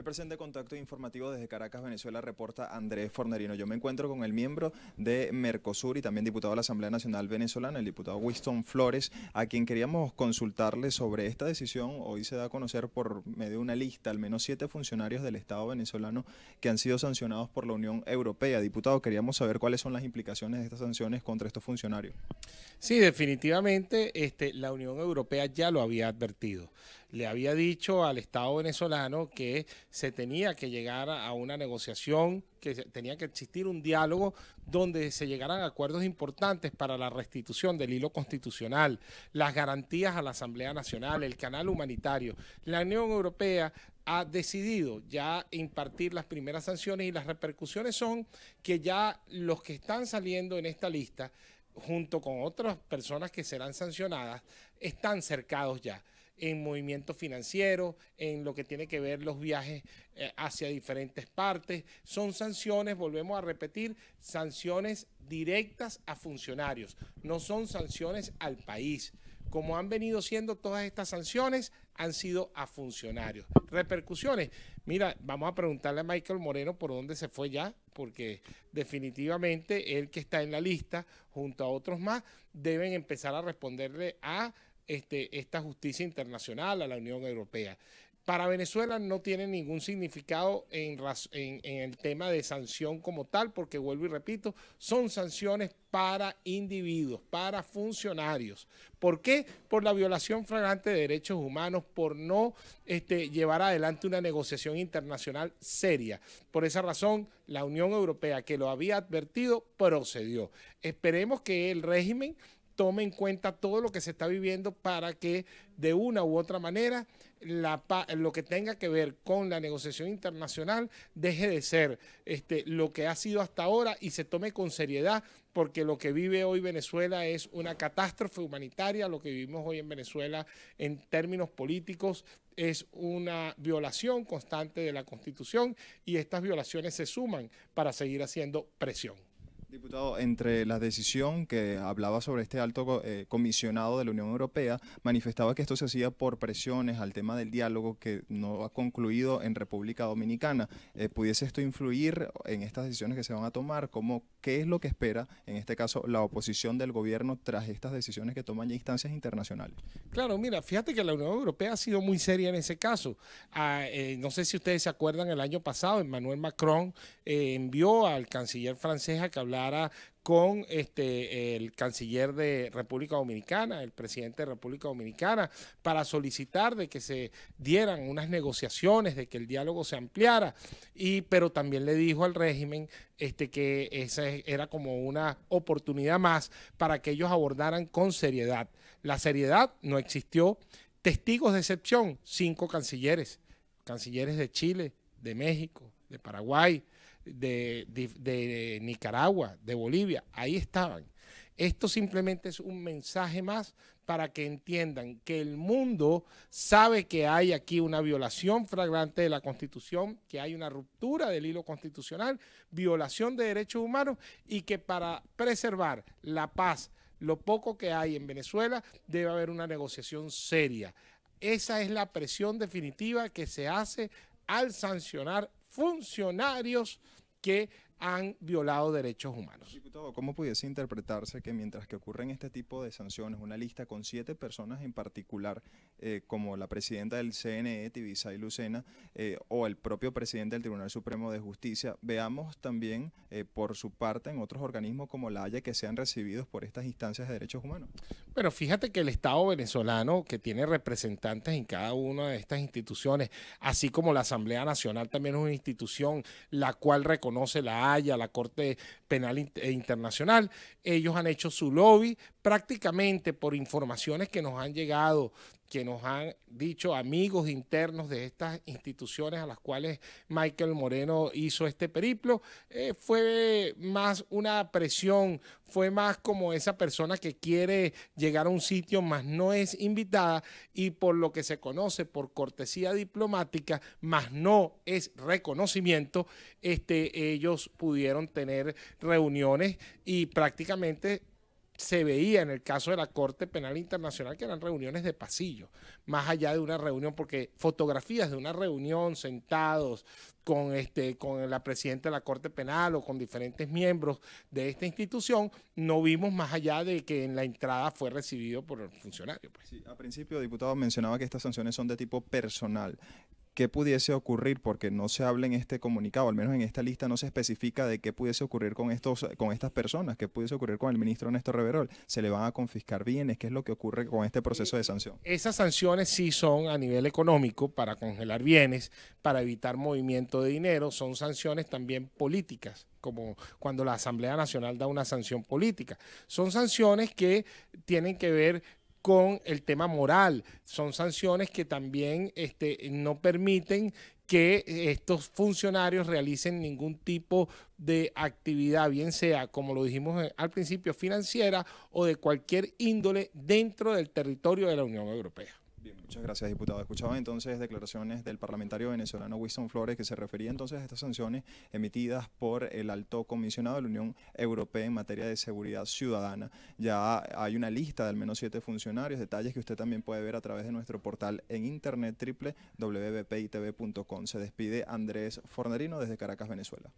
El presente contacto informativo desde Caracas, Venezuela, reporta Andrés Fornerino. Yo me encuentro con el miembro de Mercosur y también diputado de la Asamblea Nacional Venezolana, el diputado Winston Flores, a quien queríamos consultarle sobre esta decisión. Hoy se da a conocer por medio de una lista, al menos siete funcionarios del Estado venezolano que han sido sancionados por la Unión Europea. Diputado, queríamos saber cuáles son las implicaciones de estas sanciones contra estos funcionarios. Sí, definitivamente este, la Unión Europea ya lo había advertido le había dicho al Estado venezolano que se tenía que llegar a una negociación, que tenía que existir un diálogo donde se llegaran acuerdos importantes para la restitución del hilo constitucional, las garantías a la Asamblea Nacional, el canal humanitario. La Unión Europea ha decidido ya impartir las primeras sanciones y las repercusiones son que ya los que están saliendo en esta lista, junto con otras personas que serán sancionadas, están cercados ya en movimientos financieros, en lo que tiene que ver los viajes eh, hacia diferentes partes. Son sanciones, volvemos a repetir, sanciones directas a funcionarios, no son sanciones al país. Como han venido siendo todas estas sanciones, han sido a funcionarios. Repercusiones. Mira, vamos a preguntarle a Michael Moreno por dónde se fue ya, porque definitivamente él que está en la lista, junto a otros más, deben empezar a responderle a este, esta justicia internacional, a la Unión Europea. Para Venezuela no tiene ningún significado en, el tema de sanción como tal, porque vuelvo y repito, son sanciones para individuos, para funcionarios. ¿Por qué? Por la violación flagrante de derechos humanos, por no este, llevar adelante una negociación internacional seria. Por esa razón, la Unión Europea, que lo había advertido, procedió. Esperemos que el régimen tome en cuenta todo lo que se está viviendo para que de una u otra manera lo que tenga que ver con la negociación internacional deje de ser este, lo que ha sido hasta ahora y se tome con seriedad porque lo que vive hoy Venezuela es una catástrofe humanitaria, lo que vivimos hoy en Venezuela en términos políticos es una violación constante de la Constitución y estas violaciones se suman para seguir haciendo presión. Diputado, entre la decisión que hablaba sobre este alto eh, comisionado de la Unión Europea, manifestaba que esto se hacía por presiones al tema del diálogo que no ha concluido en República Dominicana. Eh, ¿Pudiese esto influir en estas decisiones que se van a tomar? ¿Qué es lo que espera, en este caso, la oposición del gobierno tras estas decisiones que toman ya instancias internacionales? Claro, mira, fíjate que la Unión Europea ha sido muy seria en ese caso. Ah, eh, no sé si ustedes se acuerdan, el año pasado, Emmanuel Macron envió al canciller francés a que hablara con este, el canciller de República Dominicana, el presidente de República Dominicana, para solicitar de que se dieran unas negociaciones, de que el diálogo se ampliara, y, pero también le dijo al régimen este, que esa era como una oportunidad más para que ellos abordaran con seriedad. La seriedad no existió. Testigos de excepción, cinco cancilleres, cancilleres de Chile, de México, de Paraguay, de, Nicaragua, de Bolivia, ahí estaban. Esto simplemente es un mensaje más para que entiendan que el mundo sabe que hay aquí una violación flagrante de la Constitución, que hay una ruptura del hilo constitucional, violación de derechos humanos y que para preservar la paz, lo poco que hay en Venezuela, debe haber una negociación seria. Esa es la presión definitiva que se hace al sancionar funcionarios que han violado derechos humanos. Diputado, ¿cómo pudiese interpretarse que mientras que ocurren este tipo de sanciones, una lista con siete personas en particular, eh, como la presidenta del CNE, Tibisay Lucena, eh, o el propio presidente del Tribunal Supremo de Justicia, veamos también eh, por su parte en otros organismos como la Haya que sean recibidos por estas instancias de derechos humanos? Pero fíjate que el Estado venezolano, que tiene representantes en cada una de estas instituciones, así como la Asamblea Nacional también es una institución la cual reconoce la HAYA, la la Corte Penal eh, Internacional. Ellos han hecho su lobby prácticamente por informaciones que nos han llegado que nos han dicho amigos internos de estas instituciones a las cuales Michael Moreno hizo este periplo, eh, fue más una presión, fue más como esa persona que quiere llegar a un sitio, más no es invitada y por lo que se conoce por cortesía diplomática, más no es reconocimiento, este, ellos pudieron tener reuniones y prácticamente se veía en el caso de la Corte Penal Internacional que eran reuniones de pasillo, más allá de una reunión, porque fotografías de una reunión sentados con, este, con la presidenta de la Corte Penal o con diferentes miembros de esta institución, no vimos más allá de que en la entrada fue recibido por el funcionario. Pues. a principio, diputado, mencionaba que estas sanciones son de tipo personal qué pudiese ocurrir, porque no se habla en este comunicado, al menos en esta lista no se especifica de qué pudiese ocurrir con, estos, con estas personas, qué pudiese ocurrir con el ministro Néstor Reverol. ¿Se le van a confiscar bienes? ¿Qué es lo que ocurre con este proceso de sanción? Esas sanciones sí son a nivel económico para congelar bienes, para evitar movimiento de dinero, son sanciones también políticas como cuando la Asamblea Nacional da una sanción política. Son sanciones que tienen que ver con el tema moral. Son sanciones que también este, no permiten que estos funcionarios realicen ningún tipo de actividad, bien sea, como lo dijimos al principio, financiera o de cualquier índole dentro del territorio de la Unión Europea. Bien, muchas gracias, diputado. Escuchaba entonces declaraciones del parlamentario venezolano Winston Flores que se refería entonces a estas sanciones emitidas por el alto comisionado de la Unión Europea en materia de seguridad ciudadana. Ya hay una lista de al menos siete funcionarios, detalles que usted también puede ver a través de nuestro portal en internet www.itv.com. Se despide Andrés Fornerino desde Caracas, Venezuela.